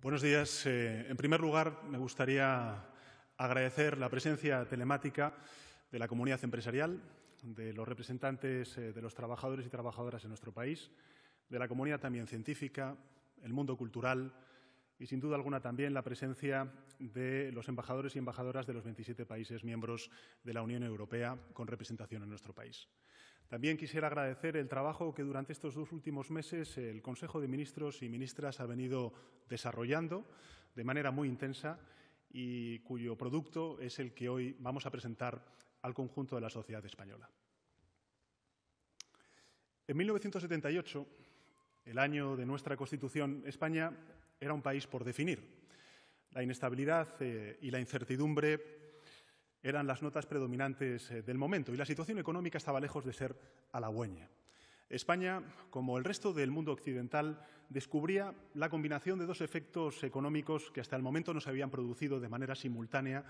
Buenos días. Eh, en primer lugar, me gustaría agradecer la presencia telemática de la comunidad empresarial, de los representantes eh, de los trabajadores y trabajadoras en nuestro país, de la comunidad también científica, el mundo cultural y, sin duda alguna, también la presencia de los embajadores y embajadoras de los 27 países miembros de la Unión Europea con representación en nuestro país. También quisiera agradecer el trabajo que durante estos dos últimos meses el Consejo de Ministros y Ministras ha venido desarrollando de manera muy intensa y cuyo producto es el que hoy vamos a presentar al conjunto de la sociedad española. En 1978, el año de nuestra Constitución, España era un país por definir. La inestabilidad eh, y la incertidumbre eran las notas predominantes eh, del momento y la situación económica estaba lejos de ser halagüeña. España, como el resto del mundo occidental, descubría la combinación de dos efectos económicos que hasta el momento no se habían producido de manera simultánea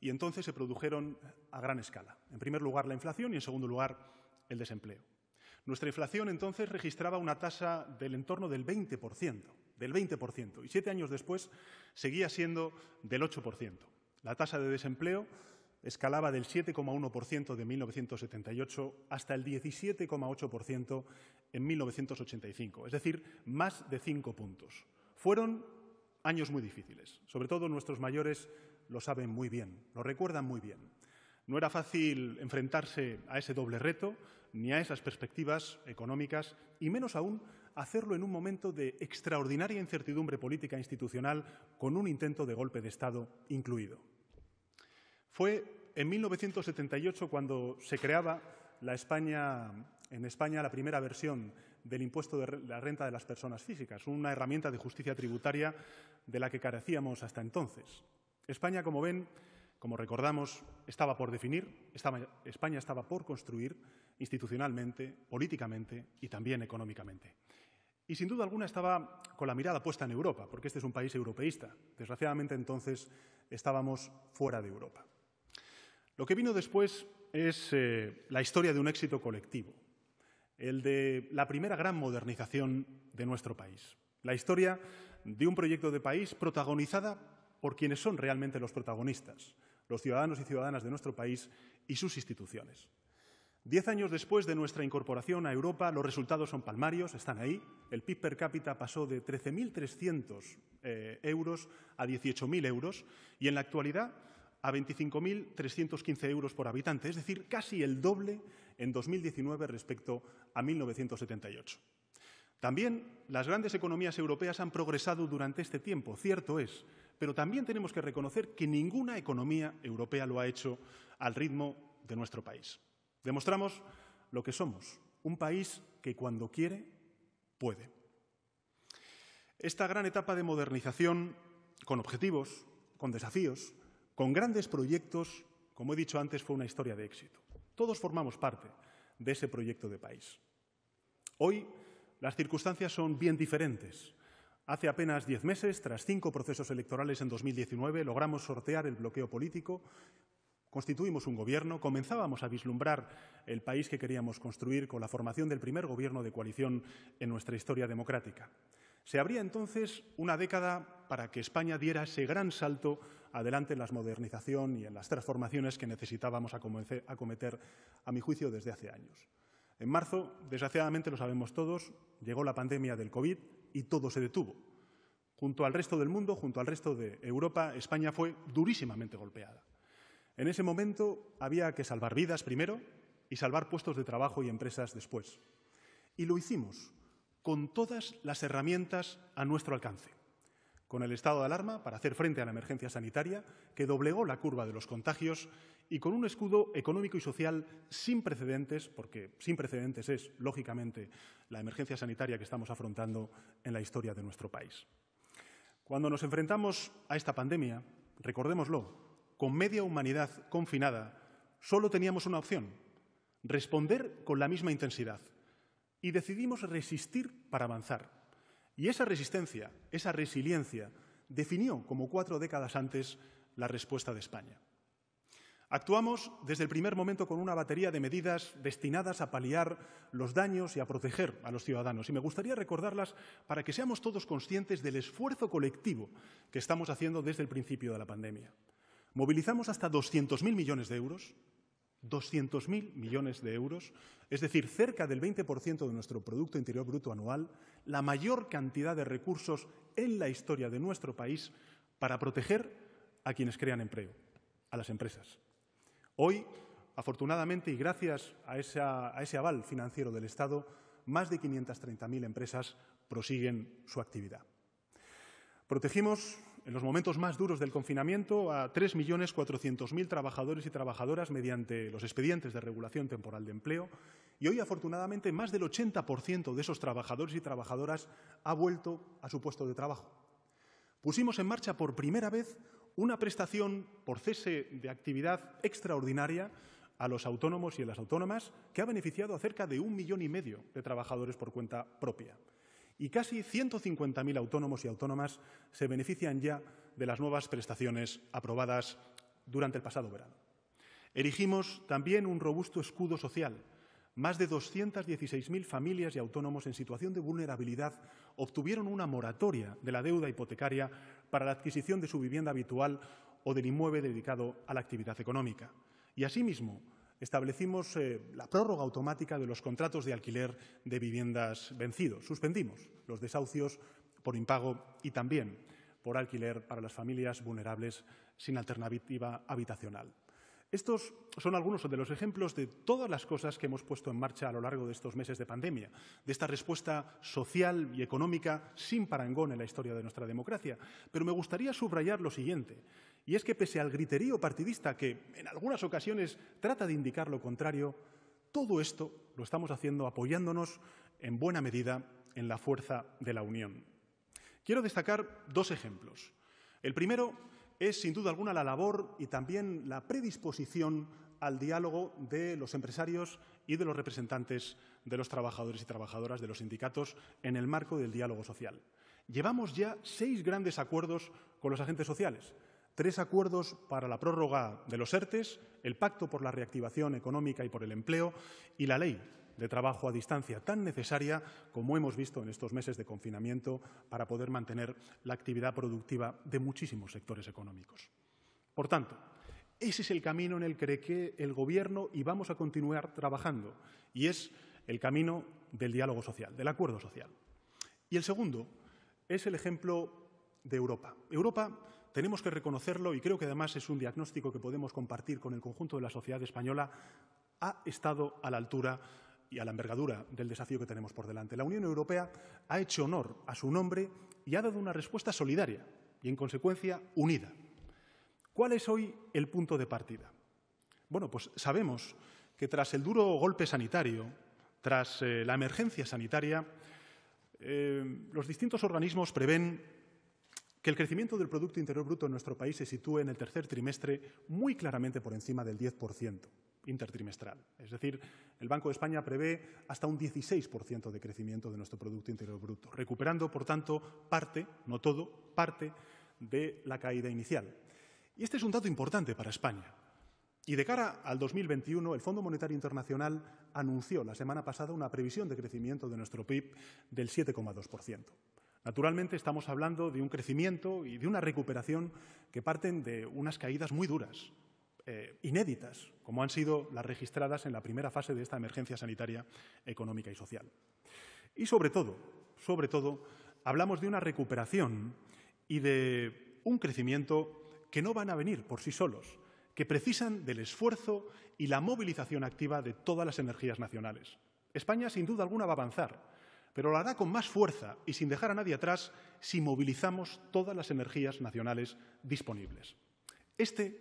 y entonces se produjeron a gran escala. En primer lugar, la inflación y, en segundo lugar, el desempleo. Nuestra inflación entonces registraba una tasa del entorno del 20%, del 20%, y siete años después seguía siendo del 8%. La tasa de desempleo escalaba del 7,1% de 1978 hasta el 17,8% en 1985, es decir, más de cinco puntos. Fueron años muy difíciles, sobre todo nuestros mayores lo saben muy bien, lo recuerdan muy bien. No era fácil enfrentarse a ese doble reto, ni a esas perspectivas económicas, y menos aún hacerlo en un momento de extraordinaria incertidumbre política institucional con un intento de golpe de Estado incluido. Fue en 1978 cuando se creaba en España la primera versión del impuesto de la renta de las personas físicas, una herramienta de justicia tributaria de la que carecíamos hasta entonces. España, como ven, como recordamos, estaba por definir, España estaba por construir institucionalmente, políticamente y también económicamente. Y sin duda alguna estaba con la mirada puesta en Europa, porque este es un país europeísta. Desgraciadamente entonces estábamos fuera de Europa. Lo que vino después es eh, la historia de un éxito colectivo, el de la primera gran modernización de nuestro país, la historia de un proyecto de país protagonizada por quienes son realmente los protagonistas, los ciudadanos y ciudadanas de nuestro país y sus instituciones. Diez años después de nuestra incorporación a Europa, los resultados son palmarios, están ahí. El PIB per cápita pasó de 13.300 eh, euros a 18.000 euros y en la actualidad a 25.315 euros por habitante, es decir, casi el doble en 2019 respecto a 1978. También las grandes economías europeas han progresado durante este tiempo, cierto es, pero también tenemos que reconocer que ninguna economía europea lo ha hecho al ritmo de nuestro país. Demostramos lo que somos, un país que cuando quiere, puede. Esta gran etapa de modernización, con objetivos, con desafíos, con grandes proyectos, como he dicho antes, fue una historia de éxito. Todos formamos parte de ese proyecto de país. Hoy las circunstancias son bien diferentes. Hace apenas diez meses, tras cinco procesos electorales en 2019, logramos sortear el bloqueo político, constituimos un gobierno, comenzábamos a vislumbrar el país que queríamos construir con la formación del primer gobierno de coalición en nuestra historia democrática. Se abría entonces una década para que España diera ese gran salto adelante en la modernización y en las transformaciones que necesitábamos acometer, a mi juicio, desde hace años. En marzo, desgraciadamente lo sabemos todos, llegó la pandemia del COVID y todo se detuvo. Junto al resto del mundo, junto al resto de Europa, España fue durísimamente golpeada. En ese momento había que salvar vidas primero y salvar puestos de trabajo y empresas después. Y lo hicimos con todas las herramientas a nuestro alcance con el estado de alarma para hacer frente a la emergencia sanitaria que doblegó la curva de los contagios y con un escudo económico y social sin precedentes, porque sin precedentes es, lógicamente, la emergencia sanitaria que estamos afrontando en la historia de nuestro país. Cuando nos enfrentamos a esta pandemia, recordémoslo, con media humanidad confinada, solo teníamos una opción, responder con la misma intensidad. Y decidimos resistir para avanzar y esa resistencia, esa resiliencia, definió, como cuatro décadas antes, la respuesta de España. Actuamos desde el primer momento con una batería de medidas destinadas a paliar los daños y a proteger a los ciudadanos. Y me gustaría recordarlas para que seamos todos conscientes del esfuerzo colectivo que estamos haciendo desde el principio de la pandemia. Movilizamos hasta 200.000 millones de euros 200.000 millones de euros, es decir, cerca del 20% de nuestro Producto Interior Bruto anual, la mayor cantidad de recursos en la historia de nuestro país para proteger a quienes crean empleo, a las empresas. Hoy, afortunadamente y gracias a, ese aval financiero del Estado, más de 530.000 empresas prosiguen su actividad. Protegimos en los momentos más duros del confinamiento a 3.400.000 trabajadores y trabajadoras mediante los expedientes de regulación temporal de empleo y hoy afortunadamente más del 80% de esos trabajadores y trabajadoras ha vuelto a su puesto de trabajo. Pusimos en marcha por primera vez una prestación por cese de actividad extraordinaria a los autónomos y a las autónomas que ha beneficiado a cerca de un millón y medio de trabajadores por cuenta propia y casi 150.000 autónomos y autónomas se benefician ya de las nuevas prestaciones aprobadas durante el pasado verano. Erigimos también un robusto escudo social. Más de 216.000 familias y autónomos en situación de vulnerabilidad obtuvieron una moratoria de la deuda hipotecaria para la adquisición de su vivienda habitual o del inmueble dedicado a la actividad económica. Y asimismo, establecimos eh, la prórroga automática de los contratos de alquiler de viviendas vencidos. Suspendimos los desahucios por impago y también por alquiler para las familias vulnerables sin alternativa habitacional. Estos son algunos de los ejemplos de todas las cosas que hemos puesto en marcha a lo largo de estos meses de pandemia, de esta respuesta social y económica sin parangón en la historia de nuestra democracia. Pero me gustaría subrayar lo siguiente, y es que pese al griterío partidista que en algunas ocasiones trata de indicar lo contrario, todo esto lo estamos haciendo apoyándonos en buena medida en la fuerza de la Unión. Quiero destacar dos ejemplos. El primero es, sin duda alguna, la labor y también la predisposición al diálogo de los empresarios y de los representantes de los trabajadores y trabajadoras de los sindicatos en el marco del diálogo social. Llevamos ya seis grandes acuerdos con los agentes sociales tres acuerdos para la prórroga de los ERTES, el Pacto por la Reactivación Económica y por el Empleo y la Ley de Trabajo a Distancia, tan necesaria como hemos visto en estos meses de confinamiento para poder mantener la actividad productiva de muchísimos sectores económicos. Por tanto, ese es el camino en el que el Gobierno y vamos a continuar trabajando, y es el camino del diálogo social, del acuerdo social. Y el segundo es el ejemplo de Europa. Europa tenemos que reconocerlo y creo que además es un diagnóstico que podemos compartir con el conjunto de la sociedad española. Ha estado a la altura y a la envergadura del desafío que tenemos por delante. La Unión Europea ha hecho honor a su nombre y ha dado una respuesta solidaria y, en consecuencia, unida. ¿Cuál es hoy el punto de partida? Bueno, pues sabemos que tras el duro golpe sanitario, tras eh, la emergencia sanitaria, eh, los distintos organismos prevén el crecimiento del Producto Interior Bruto en nuestro país se sitúe en el tercer trimestre muy claramente por encima del 10% intertrimestral. Es decir, el Banco de España prevé hasta un 16% de crecimiento de nuestro Producto Interior Bruto, recuperando, por tanto, parte, no todo, parte de la caída inicial. Y este es un dato importante para España. Y de cara al 2021, el Fondo Monetario Internacional anunció la semana pasada una previsión de crecimiento de nuestro PIB del 7,2%. Naturalmente estamos hablando de un crecimiento y de una recuperación que parten de unas caídas muy duras, eh, inéditas, como han sido las registradas en la primera fase de esta emergencia sanitaria, económica y social. Y sobre todo, sobre todo, hablamos de una recuperación y de un crecimiento que no van a venir por sí solos, que precisan del esfuerzo y la movilización activa de todas las energías nacionales. España, sin duda alguna, va a avanzar, pero la hará con más fuerza y sin dejar a nadie atrás si movilizamos todas las energías nacionales disponibles. Este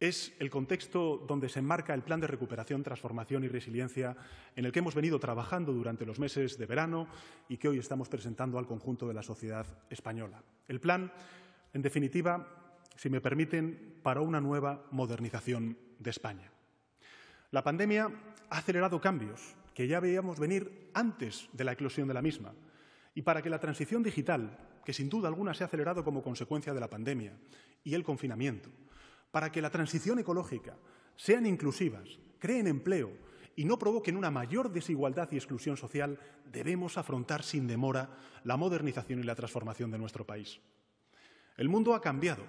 es el contexto donde se enmarca el plan de recuperación, transformación y resiliencia en el que hemos venido trabajando durante los meses de verano y que hoy estamos presentando al conjunto de la sociedad española. El plan, en definitiva, si me permiten, para una nueva modernización de España. La pandemia ha acelerado cambios que ya veíamos venir antes de la eclosión de la misma, y para que la transición digital, que sin duda alguna se ha acelerado como consecuencia de la pandemia y el confinamiento, para que la transición ecológica sean inclusivas, creen empleo y no provoquen una mayor desigualdad y exclusión social, debemos afrontar sin demora la modernización y la transformación de nuestro país. El mundo ha cambiado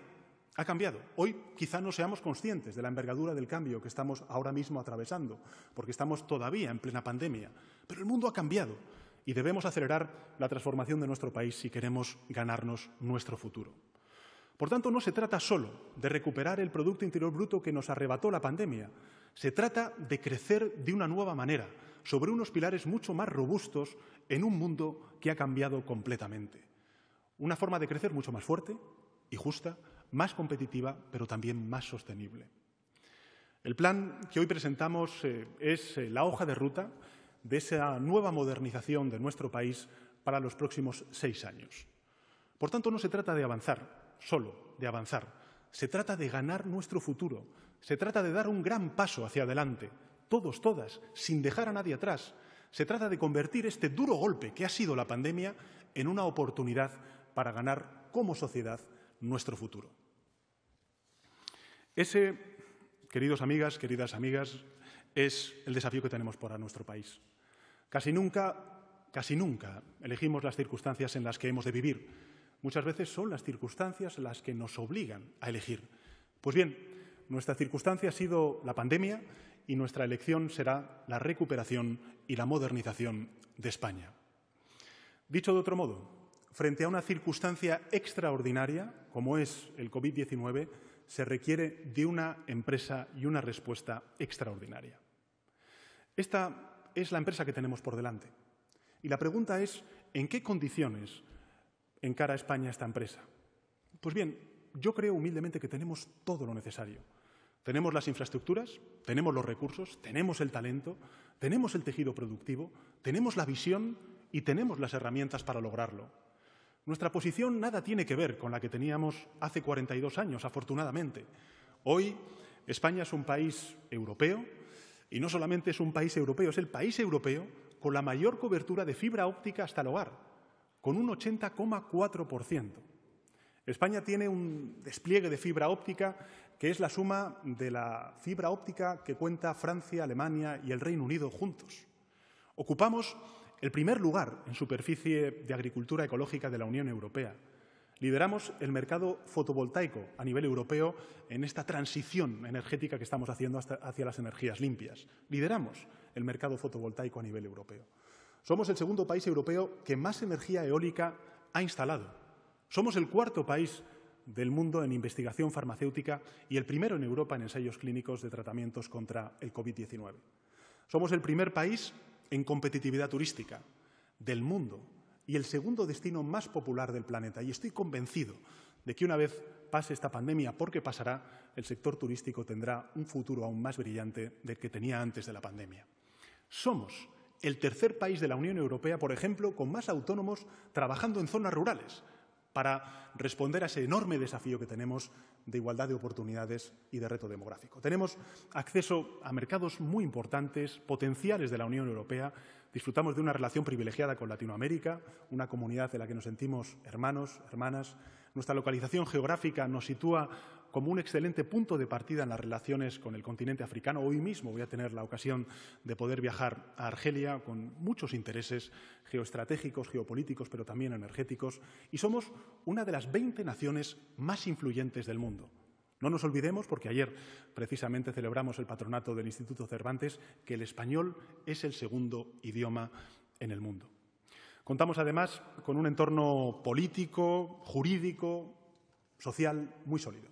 ha cambiado. Hoy quizá no seamos conscientes de la envergadura del cambio que estamos ahora mismo atravesando, porque estamos todavía en plena pandemia, pero el mundo ha cambiado y debemos acelerar la transformación de nuestro país si queremos ganarnos nuestro futuro. Por tanto, no se trata solo de recuperar el Producto Interior Bruto que nos arrebató la pandemia, se trata de crecer de una nueva manera, sobre unos pilares mucho más robustos en un mundo que ha cambiado completamente. Una forma de crecer mucho más fuerte y justa, más competitiva, pero también más sostenible. El plan que hoy presentamos eh, es eh, la hoja de ruta de esa nueva modernización de nuestro país para los próximos seis años. Por tanto, no se trata de avanzar, solo de avanzar. Se trata de ganar nuestro futuro. Se trata de dar un gran paso hacia adelante, todos, todas, sin dejar a nadie atrás. Se trata de convertir este duro golpe que ha sido la pandemia en una oportunidad para ganar como sociedad nuestro futuro. Ese, queridos amigas, queridas amigas, es el desafío que tenemos para nuestro país. Casi nunca, casi nunca elegimos las circunstancias en las que hemos de vivir. Muchas veces son las circunstancias las que nos obligan a elegir. Pues bien, nuestra circunstancia ha sido la pandemia y nuestra elección será la recuperación y la modernización de España. Dicho de otro modo, frente a una circunstancia extraordinaria, como es el COVID-19, se requiere de una empresa y una respuesta extraordinaria. Esta es la empresa que tenemos por delante. Y la pregunta es, ¿en qué condiciones encara España esta empresa? Pues bien, yo creo humildemente que tenemos todo lo necesario. Tenemos las infraestructuras, tenemos los recursos, tenemos el talento, tenemos el tejido productivo, tenemos la visión y tenemos las herramientas para lograrlo. Nuestra posición nada tiene que ver con la que teníamos hace 42 años, afortunadamente. Hoy España es un país europeo y no solamente es un país europeo, es el país europeo con la mayor cobertura de fibra óptica hasta el hogar, con un 80,4%. España tiene un despliegue de fibra óptica que es la suma de la fibra óptica que cuenta Francia, Alemania y el Reino Unido juntos. Ocupamos el primer lugar en superficie de agricultura ecológica de la Unión Europea. Lideramos el mercado fotovoltaico a nivel europeo en esta transición energética que estamos haciendo hacia las energías limpias. Lideramos el mercado fotovoltaico a nivel europeo. Somos el segundo país europeo que más energía eólica ha instalado. Somos el cuarto país del mundo en investigación farmacéutica y el primero en Europa en ensayos clínicos de tratamientos contra el COVID-19. Somos el primer país en competitividad turística del mundo y el segundo destino más popular del planeta. Y estoy convencido de que una vez pase esta pandemia, porque pasará, el sector turístico tendrá un futuro aún más brillante del que tenía antes de la pandemia. Somos el tercer país de la Unión Europea, por ejemplo, con más autónomos trabajando en zonas rurales, para responder a ese enorme desafío que tenemos de igualdad de oportunidades y de reto demográfico. Tenemos acceso a mercados muy importantes, potenciales de la Unión Europea, disfrutamos de una relación privilegiada con Latinoamérica, una comunidad de la que nos sentimos hermanos, hermanas, nuestra localización geográfica nos sitúa como un excelente punto de partida en las relaciones con el continente africano. Hoy mismo voy a tener la ocasión de poder viajar a Argelia con muchos intereses geoestratégicos, geopolíticos, pero también energéticos, y somos una de las 20 naciones más influyentes del mundo. No nos olvidemos, porque ayer precisamente celebramos el patronato del Instituto Cervantes, que el español es el segundo idioma en el mundo. Contamos además con un entorno político, jurídico, social muy sólido.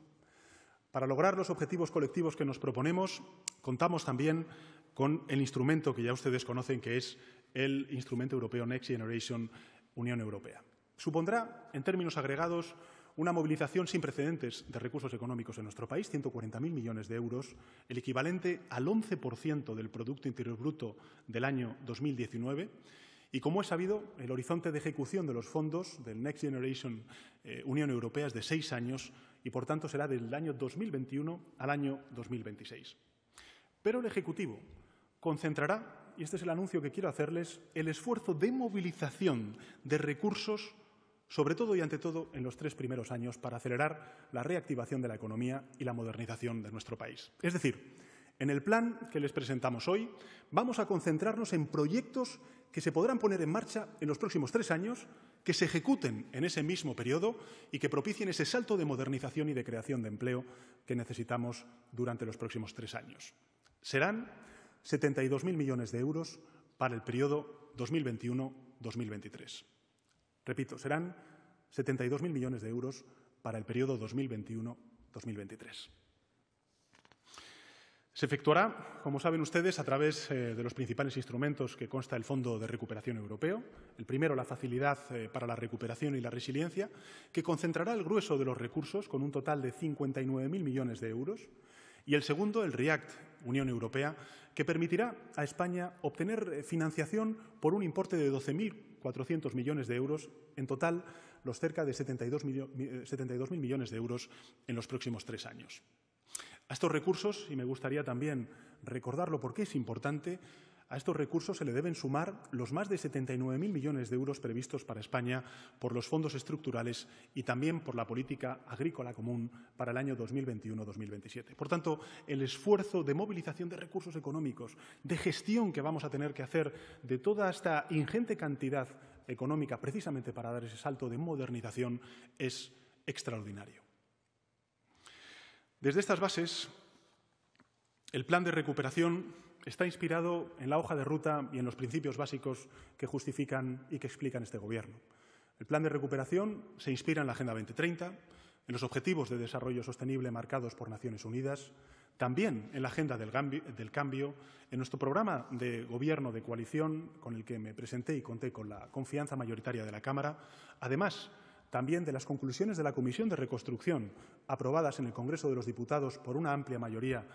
Para lograr los objetivos colectivos que nos proponemos, contamos también con el instrumento que ya ustedes conocen, que es el instrumento europeo Next Generation Unión Europea. Supondrá, en términos agregados, una movilización sin precedentes de recursos económicos en nuestro país, 140.000 millones de euros, el equivalente al 11% del Producto Interior Bruto del año 2019, y como es sabido, el horizonte de ejecución de los fondos del Next Generation eh, Unión Europea es de seis años y, por tanto, será del año 2021 al año 2026. Pero el Ejecutivo concentrará, y este es el anuncio que quiero hacerles, el esfuerzo de movilización de recursos, sobre todo y ante todo en los tres primeros años, para acelerar la reactivación de la economía y la modernización de nuestro país. Es decir, en el plan que les presentamos hoy vamos a concentrarnos en proyectos que se podrán poner en marcha en los próximos tres años, que se ejecuten en ese mismo periodo y que propicien ese salto de modernización y de creación de empleo que necesitamos durante los próximos tres años. Serán 72.000 millones de euros para el periodo 2021-2023. Repito, serán 72.000 millones de euros para el periodo 2021-2023. Se efectuará, como saben ustedes, a través eh, de los principales instrumentos que consta el Fondo de Recuperación Europeo. El primero, la facilidad eh, para la recuperación y la resiliencia, que concentrará el grueso de los recursos con un total de 59.000 millones de euros. Y el segundo, el REACT Unión Europea, que permitirá a España obtener eh, financiación por un importe de 12.400 millones de euros, en total los cerca de 72.000 millones de euros en los próximos tres años. A estos recursos, y me gustaría también recordarlo porque es importante, a estos recursos se le deben sumar los más de 79.000 millones de euros previstos para España por los fondos estructurales y también por la política agrícola común para el año 2021-2027. Por tanto, el esfuerzo de movilización de recursos económicos, de gestión que vamos a tener que hacer de toda esta ingente cantidad económica precisamente para dar ese salto de modernización es extraordinario. Desde estas bases, el plan de recuperación está inspirado en la hoja de ruta y en los principios básicos que justifican y que explican este Gobierno. El plan de recuperación se inspira en la Agenda 2030, en los Objetivos de Desarrollo Sostenible marcados por Naciones Unidas, también en la Agenda del Cambio, en nuestro programa de Gobierno de coalición con el que me presenté y conté con la confianza mayoritaria de la Cámara, además también de las conclusiones de la Comisión de Reconstrucción, aprobadas en el Congreso de los Diputados por una amplia mayoría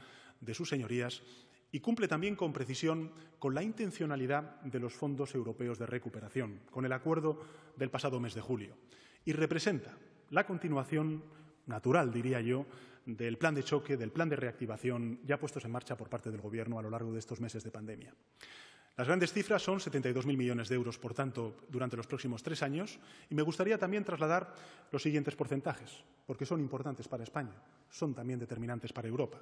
de sus señorías, y cumple también con precisión con la intencionalidad de los fondos europeos de recuperación, con el acuerdo del pasado mes de julio, y representa la continuación natural, diría yo, del plan de choque, del plan de reactivación ya puestos en marcha por parte del Gobierno a lo largo de estos meses de pandemia. Las grandes cifras son 72.000 millones de euros, por tanto, durante los próximos tres años. Y me gustaría también trasladar los siguientes porcentajes, porque son importantes para España, son también determinantes para Europa.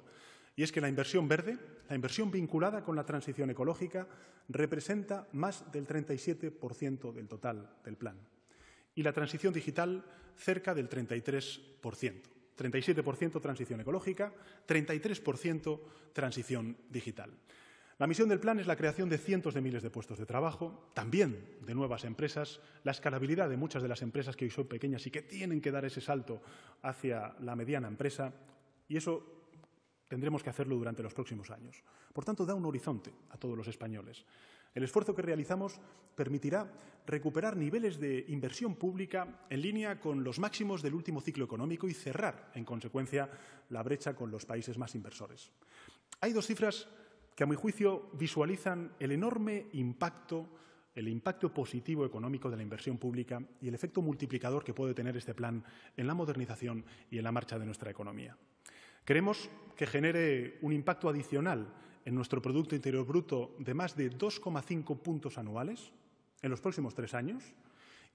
Y es que la inversión verde, la inversión vinculada con la transición ecológica, representa más del 37% del total del plan. Y la transición digital, cerca del 33%. 37% transición ecológica, 33% transición digital. La misión del plan es la creación de cientos de miles de puestos de trabajo, también de nuevas empresas, la escalabilidad de muchas de las empresas que hoy son pequeñas y que tienen que dar ese salto hacia la mediana empresa, y eso tendremos que hacerlo durante los próximos años. Por tanto, da un horizonte a todos los españoles. El esfuerzo que realizamos permitirá recuperar niveles de inversión pública en línea con los máximos del último ciclo económico y cerrar, en consecuencia, la brecha con los países más inversores. Hay dos cifras que a mi juicio visualizan el enorme impacto, el impacto positivo económico de la inversión pública y el efecto multiplicador que puede tener este plan en la modernización y en la marcha de nuestra economía. Queremos que genere un impacto adicional en nuestro Producto Interior Bruto de más de 2,5 puntos anuales en los próximos tres años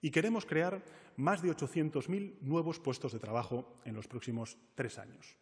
y queremos crear más de 800.000 nuevos puestos de trabajo en los próximos tres años.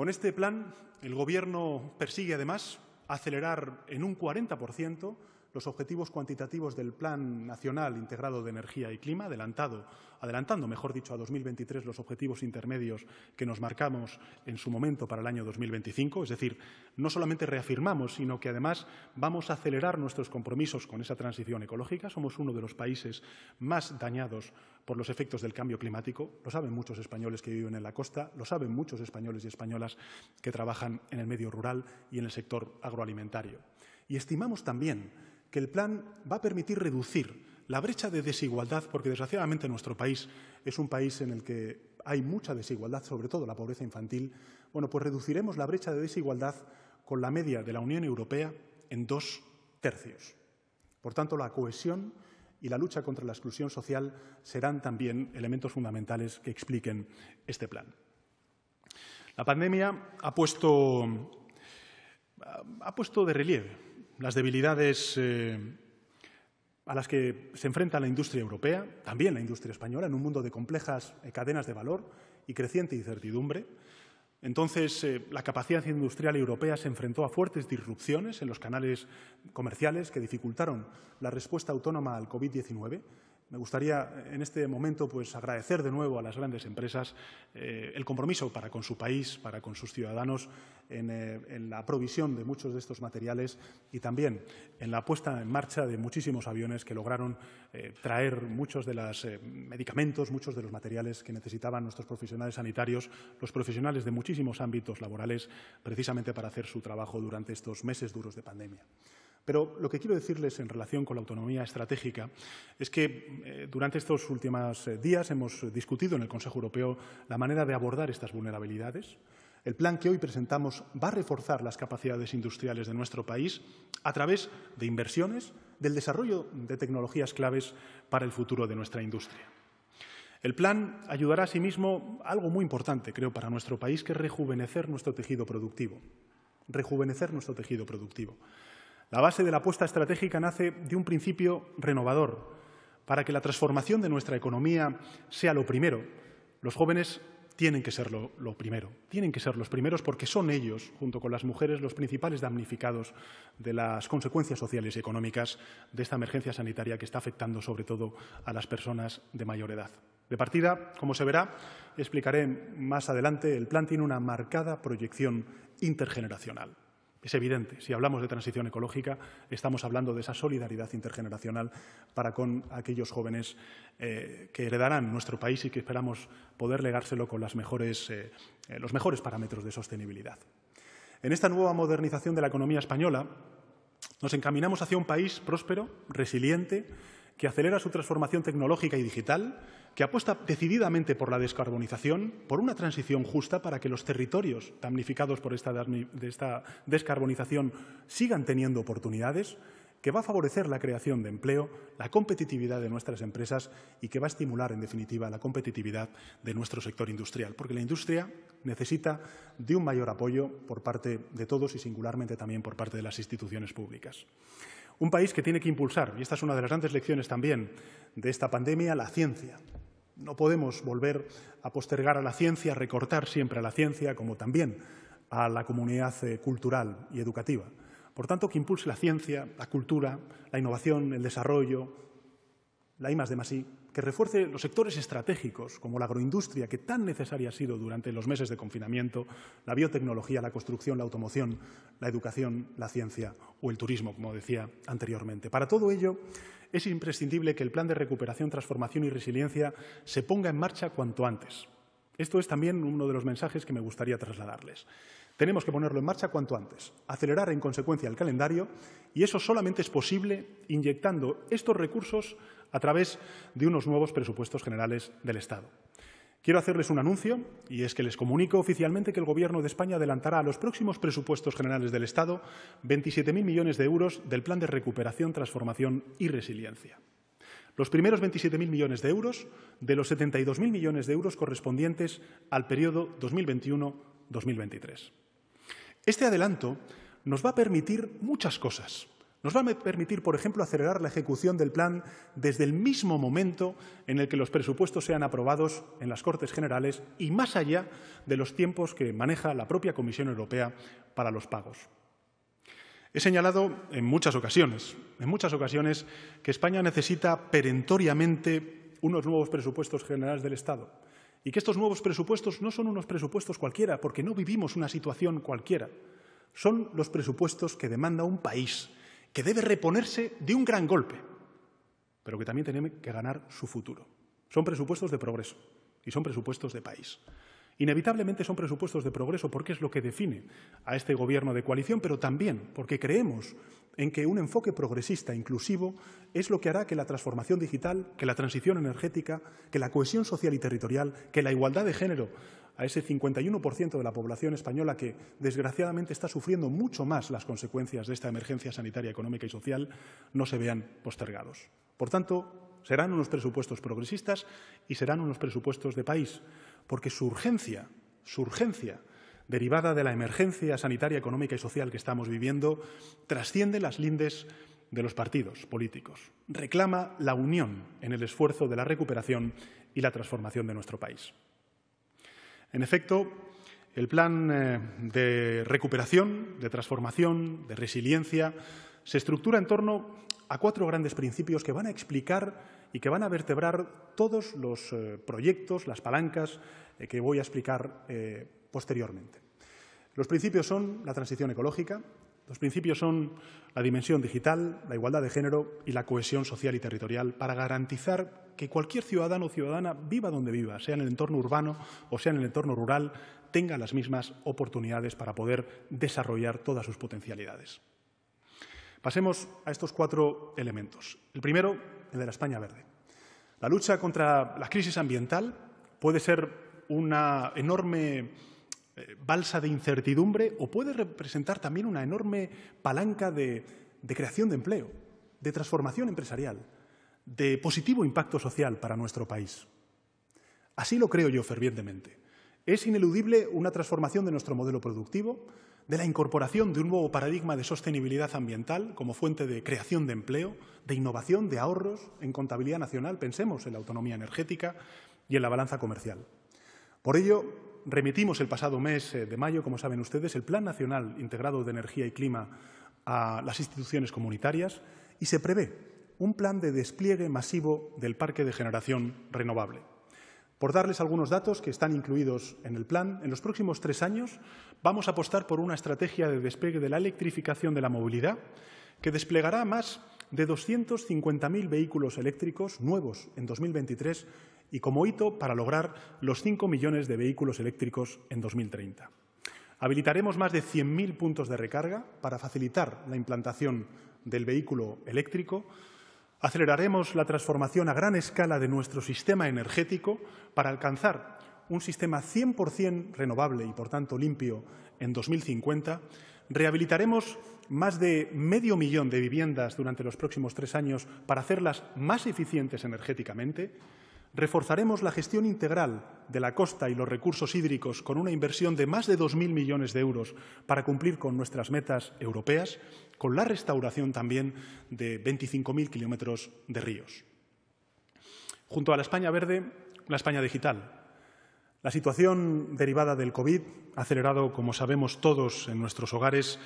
Con este plan, el Gobierno persigue, además, acelerar en un 40% los objetivos cuantitativos del Plan Nacional Integrado de Energía y Clima, adelantado, adelantando, mejor dicho, a 2023 los objetivos intermedios que nos marcamos en su momento para el año 2025. Es decir, no solamente reafirmamos, sino que además vamos a acelerar nuestros compromisos con esa transición ecológica. Somos uno de los países más dañados por los efectos del cambio climático. Lo saben muchos españoles que viven en la costa, lo saben muchos españoles y españolas que trabajan en el medio rural y en el sector agroalimentario. Y estimamos también que el plan va a permitir reducir la brecha de desigualdad, porque desgraciadamente nuestro país es un país en el que hay mucha desigualdad, sobre todo la pobreza infantil, bueno, pues reduciremos la brecha de desigualdad con la media de la Unión Europea en dos tercios. Por tanto, la cohesión y la lucha contra la exclusión social serán también elementos fundamentales que expliquen este plan. La pandemia ha puesto, ha puesto de relieve las debilidades eh, a las que se enfrenta la industria europea, también la industria española, en un mundo de complejas eh, cadenas de valor y creciente incertidumbre. Entonces, eh, la capacidad industrial europea se enfrentó a fuertes disrupciones en los canales comerciales que dificultaron la respuesta autónoma al COVID-19 me gustaría en este momento pues, agradecer de nuevo a las grandes empresas eh, el compromiso para con su país, para con sus ciudadanos, eh, en, la provisión de muchos de estos materiales y también en la puesta en marcha de muchísimos aviones que lograron eh, traer muchos de los medicamentos, muchos de los materiales que necesitaban nuestros profesionales sanitarios, los profesionales de muchísimos ámbitos laborales, precisamente para hacer su trabajo durante estos meses duros de pandemia. Pero lo que quiero decirles en relación con la autonomía estratégica es que eh, durante estos últimos eh, días hemos discutido en el Consejo Europeo la manera de abordar estas vulnerabilidades. El plan que hoy presentamos va a reforzar las capacidades industriales de nuestro país a través de inversiones, del desarrollo de tecnologías claves para el futuro de nuestra industria. El plan ayudará asimismo mismo algo muy importante, creo, para nuestro país, que es rejuvenecer nuestro tejido productivo. Rejuvenecer nuestro tejido productivo. La base de la apuesta estratégica nace de un principio renovador. Para que la transformación de nuestra economía sea lo primero, los jóvenes tienen que ser lo, primero, tienen que ser los primeros porque son ellos, junto con las mujeres, los principales damnificados de las consecuencias sociales y económicas de esta emergencia sanitaria que está afectando sobre todo a las personas de mayor edad. De partida, como se verá, explicaré más adelante, el plan tiene una marcada proyección intergeneracional. Es evidente, si hablamos de transición ecológica, estamos hablando de esa solidaridad intergeneracional para con aquellos jóvenes eh, que heredarán nuestro país y que esperamos poder legárselo con eh, eh, los mejores parámetros de sostenibilidad. En esta nueva modernización de la economía española, nos encaminamos hacia un país próspero, resiliente, que acelera su transformación tecnológica y digital que apuesta decididamente por la descarbonización, por una transición justa para que los territorios damnificados por esta, esta descarbonización sigan teniendo oportunidades, que va a favorecer la creación de empleo, la competitividad de nuestras empresas y que va a estimular, en definitiva, la competitividad de nuestro sector industrial, porque la industria necesita de un mayor apoyo por parte de todos y singularmente también por parte de las instituciones públicas. Un país que tiene que impulsar, y esta es una de las grandes lecciones también de esta pandemia, la ciencia. No podemos volver a postergar a la ciencia, recortar siempre a la ciencia, como también a la comunidad eh, cultural y educativa. Por tanto, que impulse la ciencia, la cultura, la innovación, el desarrollo, la I de más que refuerce los sectores estratégicos, como la agroindustria, que tan necesaria ha sido durante los meses de confinamiento, la biotecnología, la construcción, la automoción, la educación, la ciencia o el turismo, como decía anteriormente. Para todo ello, es imprescindible que el plan de recuperación, transformación y resiliencia se ponga en marcha cuanto antes. Esto es también uno de los mensajes que me gustaría trasladarles. Tenemos que ponerlo en marcha cuanto antes, acelerar en consecuencia el calendario y eso solamente es posible inyectando estos recursos a través de unos nuevos presupuestos generales del Estado. Quiero hacerles un anuncio, y es que les comunico oficialmente que el Gobierno de España adelantará a los próximos presupuestos generales del Estado 27.000 millones de euros del Plan de Recuperación, Transformación y Resiliencia. Los primeros 27.000 millones de euros de los 72.000 millones de euros correspondientes al periodo 2021-2023. Este adelanto nos va a permitir muchas cosas, nos va a permitir, por ejemplo, acelerar la ejecución del plan desde el mismo momento en el que los presupuestos sean aprobados en las Cortes Generales y más allá de los tiempos que maneja la propia Comisión Europea para los pagos. He señalado en muchas ocasiones, en muchas ocasiones, que España necesita perentoriamente unos nuevos presupuestos generales del Estado y que estos nuevos presupuestos no son unos presupuestos cualquiera, porque no vivimos una situación cualquiera. Son los presupuestos que demanda un país que debe reponerse de un gran golpe, pero que también tiene que ganar su futuro. Son presupuestos de progreso y son presupuestos de país. Inevitablemente son presupuestos de progreso porque es lo que define a este gobierno de coalición, pero también porque creemos en que un enfoque progresista inclusivo es lo que hará que la transformación digital, que la transición energética, que la cohesión social y territorial, que la igualdad de género a ese 51% de la población española que, desgraciadamente, está sufriendo mucho más las consecuencias de esta emergencia sanitaria, económica y social, no se vean postergados. Por tanto, serán unos presupuestos progresistas y serán unos presupuestos de país, porque su urgencia, su urgencia, derivada de la emergencia sanitaria, económica y social que estamos viviendo, trasciende las lindes de los partidos políticos. Reclama la unión en el esfuerzo de la recuperación y la transformación de nuestro país. En efecto, el plan eh, de recuperación, de transformación, de resiliencia, se estructura en torno a cuatro grandes principios que van a explicar y que van a vertebrar todos los eh, proyectos, las palancas eh, que voy a explicar posteriormente. Los principios son la transición ecológica, los principios son la dimensión digital, la igualdad de género y la cohesión social y territorial para garantizar que cualquier ciudadano o ciudadana, viva donde viva, sea en el entorno urbano o sea en el entorno rural, tenga las mismas oportunidades para poder desarrollar todas sus potencialidades. Pasemos a estos cuatro elementos. El primero, el de la España verde. La lucha contra la crisis ambiental puede ser una enorme eh, balsa de incertidumbre o puede representar también una enorme palanca de, creación de empleo, de transformación empresarial, de positivo impacto social para nuestro país. Así lo creo yo fervientemente. Es ineludible una transformación de nuestro modelo productivo, de la incorporación de un nuevo paradigma de sostenibilidad ambiental como fuente de creación de empleo, de innovación, de ahorros en contabilidad nacional, pensemos en la autonomía energética y en la balanza comercial. Por ello, remitimos el pasado mes eh, de mayo, como saben ustedes, el Plan Nacional Integrado de Energía y Clima a las instituciones comunitarias y se prevé un plan de despliegue masivo del parque de generación renovable. Por darles algunos datos que están incluidos en el plan, en los próximos tres años vamos a apostar por una estrategia de despliegue de la electrificación de la movilidad que desplegará más de 250.000 vehículos eléctricos nuevos en 2023 y como hito para lograr los 5 millones de vehículos eléctricos en 2030. Habilitaremos más de 100.000 puntos de recarga para facilitar la implantación del vehículo eléctrico. Aceleraremos la transformación a gran escala de nuestro sistema energético para alcanzar un sistema 100% renovable y, por tanto, limpio en 2050. Rehabilitaremos más de medio millón de viviendas durante los próximos tres años para hacerlas más eficientes energéticamente Reforzaremos la gestión integral de la costa y los recursos hídricos con una inversión de más de 2.000 millones de euros para cumplir con nuestras metas europeas, con la restauración también de 25.000 kilómetros de ríos. Junto a la España verde, la España digital. La situación derivada del COVID ha acelerado, como sabemos todos en nuestros hogares,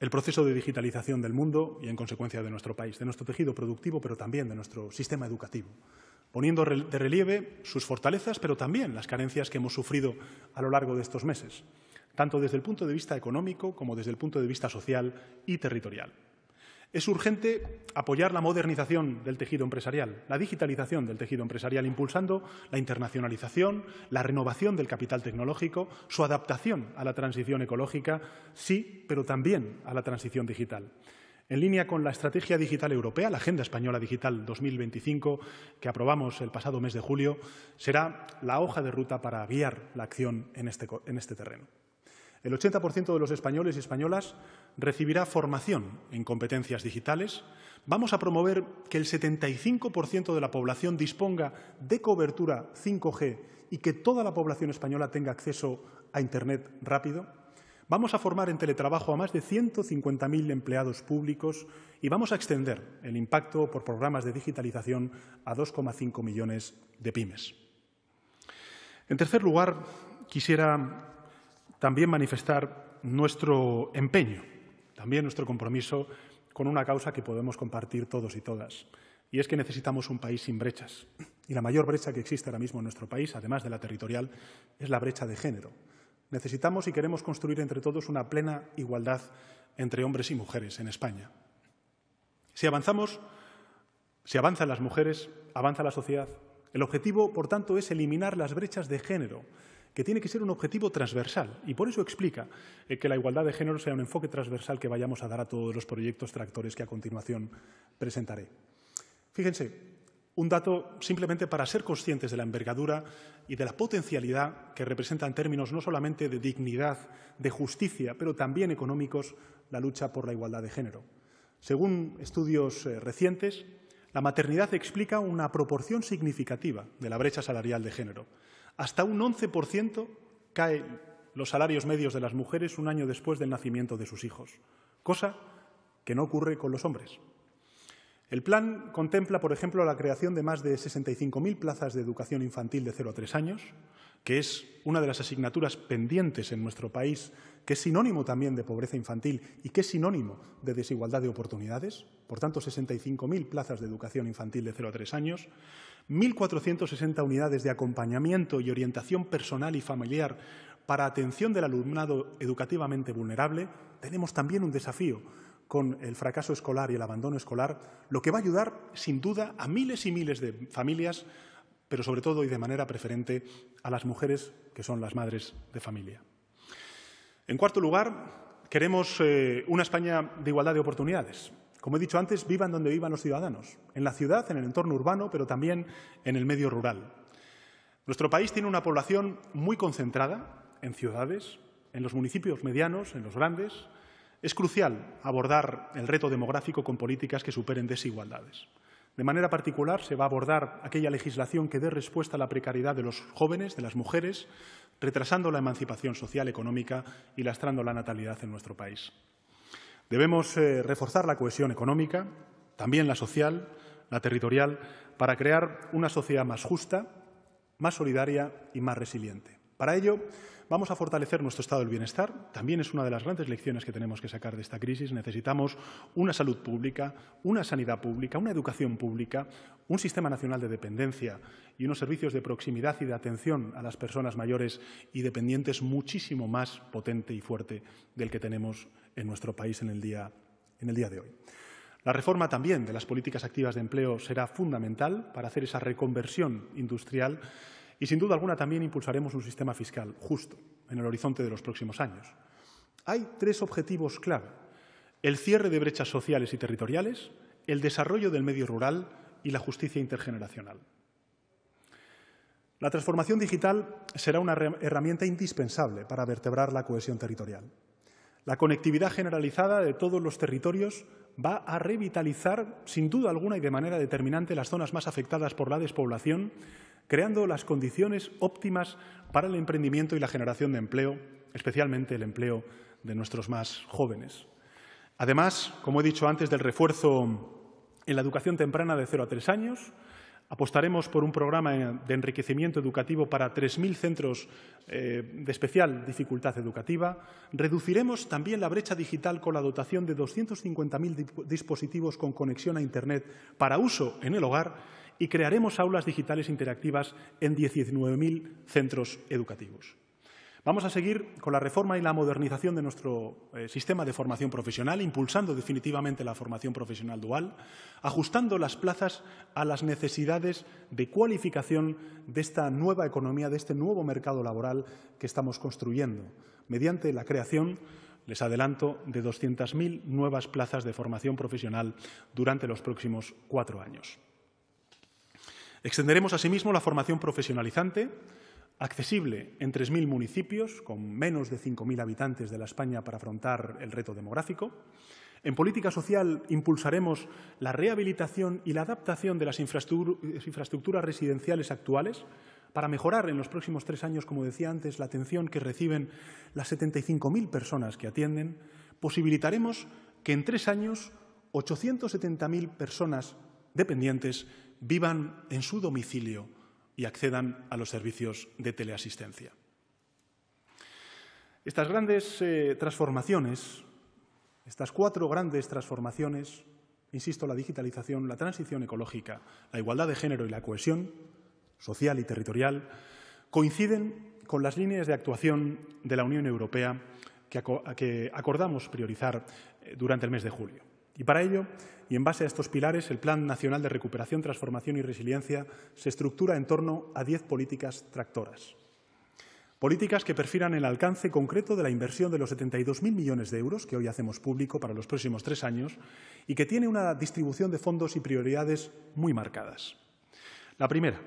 el proceso de digitalización del mundo y, en consecuencia, de nuestro país, de nuestro tejido productivo, pero también de nuestro sistema educativo poniendo de relieve sus fortalezas, pero también las carencias que hemos sufrido a lo largo de estos meses, tanto desde el punto de vista económico como desde el punto de vista social y territorial. Es urgente apoyar la modernización del tejido empresarial, la digitalización del tejido empresarial, impulsando la internacionalización, la renovación del capital tecnológico, su adaptación a la transición ecológica, sí, pero también a la transición digital. En línea con la Estrategia Digital Europea, la Agenda Española Digital 2025, que aprobamos el pasado mes de julio, será la hoja de ruta para guiar la acción en este, este terreno. El 80% de los españoles y españolas recibirá formación en competencias digitales. Vamos a promover que el 75% de la población disponga de cobertura 5G y que toda la población española tenga acceso a Internet rápido. Vamos a formar en teletrabajo a más de 150.000 empleados públicos y vamos a extender el impacto por programas de digitalización a 2,5 millones de pymes. En tercer lugar, quisiera también manifestar nuestro empeño, también nuestro compromiso con una causa que podemos compartir todos y todas, y es que necesitamos un país sin brechas. Y la mayor brecha que existe ahora mismo en nuestro país, además de la territorial, es la brecha de género. Necesitamos y queremos construir entre todos una plena igualdad entre hombres y mujeres en España. Si avanzamos, si avanzan las mujeres, avanza la sociedad. El objetivo, por tanto, es eliminar las brechas de género, que tiene que ser un objetivo transversal. Y por eso explica eh, que la igualdad de género sea un enfoque transversal que vayamos a dar a todos los proyectos tractores que a continuación presentaré. Fíjense, un dato simplemente para ser conscientes de la envergadura y de la potencialidad que representa en términos no solamente de dignidad, de justicia, pero también económicos, la lucha por la igualdad de género. Según estudios eh, recientes, la maternidad explica una proporción significativa de la brecha salarial de género. Hasta un 11% caen los salarios medios de las mujeres un año después del nacimiento de sus hijos, cosa que no ocurre con los hombres. El plan contempla, por ejemplo, la creación de más de 65.000 plazas de educación infantil de 0 a 3 años, que es una de las asignaturas pendientes en nuestro país, que es sinónimo también de pobreza infantil y que es sinónimo de desigualdad de oportunidades. Por tanto, 65.000 plazas de educación infantil de 0 a 3 años, 1.460 unidades de acompañamiento y orientación personal y familiar para atención del alumnado educativamente vulnerable. Tenemos también un desafío con el fracaso escolar y el abandono escolar, lo que va a ayudar, sin duda, a miles y miles de familias, pero sobre todo y de manera preferente a las mujeres que son las madres de familia. En cuarto lugar, queremos eh, una España de igualdad de oportunidades. Como he dicho antes, vivan donde vivan los ciudadanos, en la ciudad, en el entorno urbano, pero también en el medio rural. Nuestro país tiene una población muy concentrada en ciudades, en los municipios medianos, en los grandes, es crucial abordar el reto demográfico con políticas que superen desigualdades. De manera particular, se va a abordar aquella legislación que dé respuesta a la precariedad de los jóvenes, de las mujeres, retrasando la emancipación social, económica y lastrando la natalidad en nuestro país. Debemos eh, reforzar la cohesión económica, también la social, la territorial, para crear una sociedad más justa, más solidaria y más resiliente. Para ello, Vamos a fortalecer nuestro estado del bienestar. También es una de las grandes lecciones que tenemos que sacar de esta crisis. Necesitamos una salud pública, una sanidad pública, una educación pública, un sistema nacional de dependencia y unos servicios de proximidad y de atención a las personas mayores y dependientes muchísimo más potente y fuerte del que tenemos en nuestro país en el día, en el día de hoy. La reforma también de las políticas activas de empleo será fundamental para hacer esa reconversión industrial y sin duda alguna también impulsaremos un sistema fiscal justo en el horizonte de los próximos años. Hay tres objetivos clave. El cierre de brechas sociales y territoriales, el desarrollo del medio rural y la justicia intergeneracional. La transformación digital será una herramienta indispensable para vertebrar la cohesión territorial. La conectividad generalizada de todos los territorios va a revitalizar, sin duda alguna y de manera determinante, las zonas más afectadas por la despoblación, creando las condiciones óptimas para el emprendimiento y la generación de empleo, especialmente el empleo de nuestros más jóvenes. Además, como he dicho antes, del refuerzo en la educación temprana de 0 a 3 años, Apostaremos por un programa de enriquecimiento educativo para 3.000 centros eh, de especial dificultad educativa. Reduciremos también la brecha digital con la dotación de 250.000 dispositivos con conexión a Internet para uso en el hogar y crearemos aulas digitales interactivas en 19.000 centros educativos. Vamos a seguir con la reforma y la modernización de nuestro eh, sistema de formación profesional, impulsando definitivamente la formación profesional dual, ajustando las plazas a las necesidades de cualificación de esta nueva economía, de este nuevo mercado laboral que estamos construyendo, mediante la creación, les adelanto, de 200.000 nuevas plazas de formación profesional durante los próximos cuatro años. Extenderemos asimismo la formación profesionalizante, accesible en 3.000 municipios, con menos de 5.000 habitantes de la España para afrontar el reto demográfico. En política social impulsaremos la rehabilitación y la adaptación de las infraestructuras residenciales actuales para mejorar en los próximos tres años, como decía antes, la atención que reciben las 75.000 personas que atienden. Posibilitaremos que en tres años 870.000 personas dependientes vivan en su domicilio y accedan a los servicios de teleasistencia. Estas grandes eh, transformaciones, estas cuatro grandes transformaciones, insisto, la digitalización, la transición ecológica, la igualdad de género y la cohesión social y territorial, coinciden con las líneas de actuación de la Unión Europea que acordamos priorizar eh, durante el mes de julio. Y para ello, y en base a estos pilares, el Plan Nacional de Recuperación, Transformación y Resiliencia se estructura en torno a diez políticas tractoras. Políticas que perfilan el alcance concreto de la inversión de los 72.000 millones de euros que hoy hacemos público para los próximos tres años y que tiene una distribución de fondos y prioridades muy marcadas. La primera.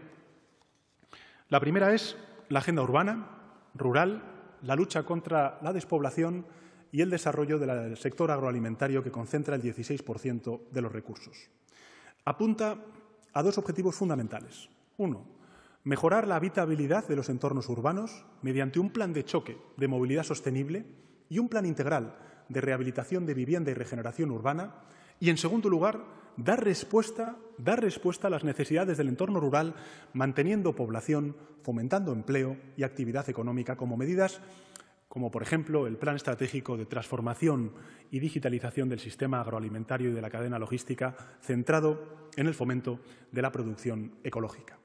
La primera es la agenda urbana, rural, la lucha contra la despoblación, y el desarrollo del sector agroalimentario, que concentra el 16% de los recursos. Apunta a dos objetivos fundamentales. Uno, mejorar la habitabilidad de los entornos urbanos mediante un plan de choque de movilidad sostenible y un plan integral de rehabilitación de vivienda y regeneración urbana. Y, en segundo lugar, dar respuesta, dar respuesta a las necesidades del entorno rural, manteniendo población, fomentando empleo y actividad económica como medidas como por ejemplo el Plan Estratégico de Transformación y Digitalización del Sistema Agroalimentario y de la Cadena Logística, centrado en el fomento de la producción ecológica.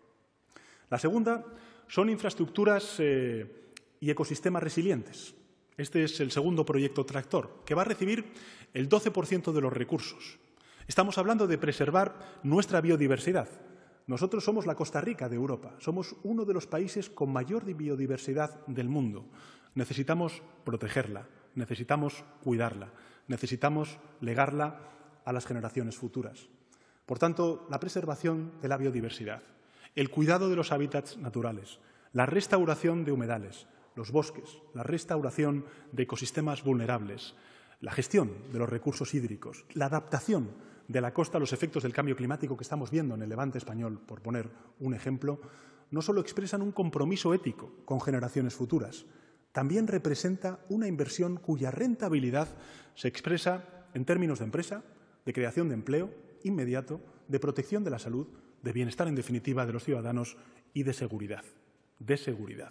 La segunda son infraestructuras eh, y ecosistemas resilientes. Este es el segundo proyecto tractor, que va a recibir el 12% de los recursos. Estamos hablando de preservar nuestra biodiversidad. Nosotros somos la Costa Rica de Europa, somos uno de los países con mayor biodiversidad del mundo. Necesitamos protegerla, necesitamos cuidarla, necesitamos legarla a las generaciones futuras. Por tanto, la preservación de la biodiversidad, el cuidado de los hábitats naturales, la restauración de humedales, los bosques, la restauración de ecosistemas vulnerables, la gestión de los recursos hídricos, la adaptación de la costa a los efectos del cambio climático que estamos viendo en el levante español, por poner un ejemplo, no solo expresan un compromiso ético con generaciones futuras, también representa una inversión cuya rentabilidad se expresa en términos de empresa, de creación de empleo inmediato, de protección de la salud, de bienestar en definitiva de los ciudadanos y de seguridad. De seguridad.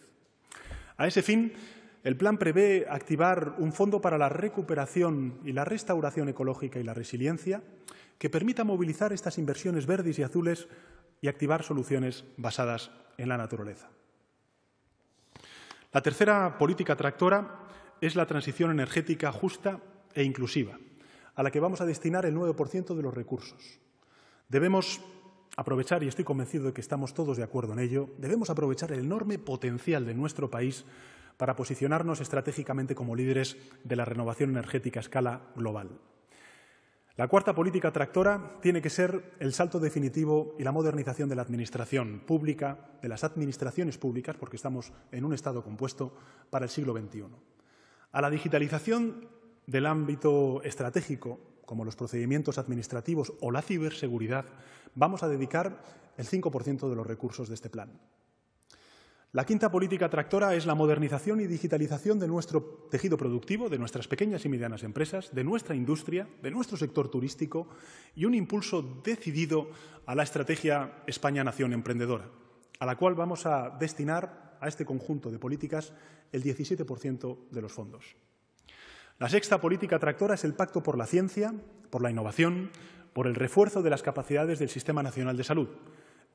A ese fin, el plan prevé activar un fondo para la recuperación y la restauración ecológica y la resiliencia que permita movilizar estas inversiones verdes y azules y activar soluciones basadas en la naturaleza. La tercera política tractora es la transición energética justa e inclusiva, a la que vamos a destinar el 9% de los recursos. Debemos aprovechar, y estoy convencido de que estamos todos de acuerdo en ello, debemos aprovechar el enorme potencial de nuestro país para posicionarnos estratégicamente como líderes de la renovación energética a escala global. La cuarta política tractora tiene que ser el salto definitivo y la modernización de la administración pública, de las administraciones públicas, porque estamos en un Estado compuesto para el siglo XXI. A la digitalización del ámbito estratégico, como los procedimientos administrativos o la ciberseguridad, vamos a dedicar el 5% de los recursos de este plan. La quinta política tractora es la modernización y digitalización de nuestro tejido productivo, de nuestras pequeñas y medianas empresas, de nuestra industria, de nuestro sector turístico y un impulso decidido a la estrategia España-Nación Emprendedora, a la cual vamos a destinar a este conjunto de políticas el 17% de los fondos. La sexta política tractora es el pacto por la ciencia, por la innovación, por el refuerzo de las capacidades del Sistema Nacional de Salud,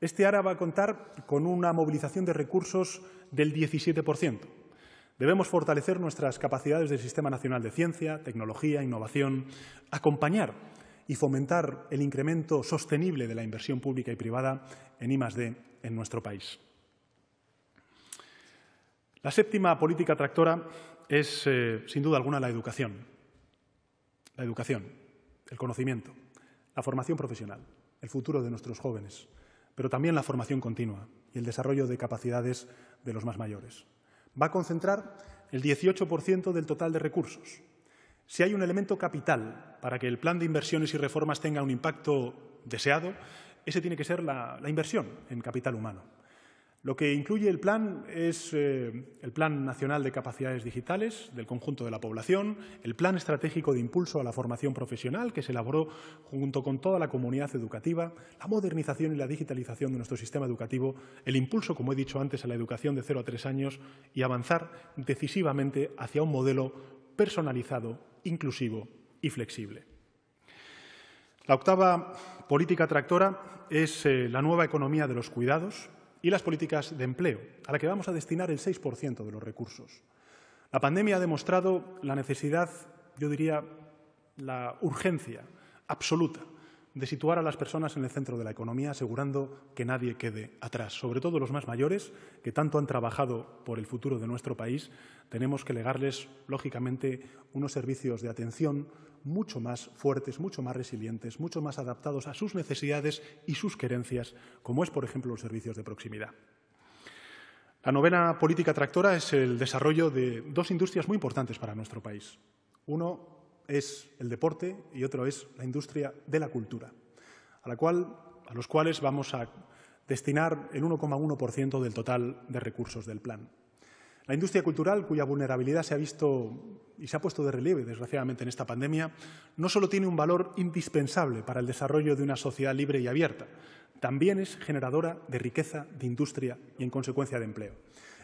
este ARA va a contar con una movilización de recursos del 17%. Debemos fortalecer nuestras capacidades del Sistema Nacional de Ciencia, Tecnología, e Innovación, acompañar y fomentar el incremento sostenible de la inversión pública y privada en I+D en nuestro país. La séptima política tractora es, eh, sin duda alguna, la educación. La educación, el conocimiento, la formación profesional, el futuro de nuestros jóvenes pero también la formación continua y el desarrollo de capacidades de los más mayores. Va a concentrar el 18% del total de recursos. Si hay un elemento capital para que el plan de inversiones y reformas tenga un impacto deseado, ese tiene que ser la, la inversión en capital humano. Lo que incluye el plan es eh, el Plan Nacional de Capacidades Digitales del conjunto de la población, el Plan Estratégico de Impulso a la Formación Profesional que se elaboró junto con toda la comunidad educativa, la modernización y la digitalización de nuestro sistema educativo, el impulso, como he dicho antes, a la educación de cero a tres años y avanzar decisivamente hacia un modelo personalizado, inclusivo y flexible. La octava política tractora es eh, la nueva economía de los cuidados, y las políticas de empleo, a la que vamos a destinar el 6% de los recursos. La pandemia ha demostrado la necesidad, yo diría, la urgencia absoluta de situar a las personas en el centro de la economía, asegurando que nadie quede atrás. Sobre todo los más mayores, que tanto han trabajado por el futuro de nuestro país, tenemos que legarles, lógicamente, unos servicios de atención, mucho más fuertes, mucho más resilientes, mucho más adaptados a sus necesidades y sus querencias, como es, por ejemplo, los servicios de proximidad. La novena política tractora es el desarrollo de dos industrias muy importantes para nuestro país. Uno es el deporte y otro es la industria de la cultura, a, la cual, a los cuales vamos a destinar el 1,1% del total de recursos del plan. La industria cultural, cuya vulnerabilidad se ha visto y se ha puesto de relieve, desgraciadamente, en esta pandemia, no solo tiene un valor indispensable para el desarrollo de una sociedad libre y abierta, también es generadora de riqueza, de industria y, en consecuencia, de empleo.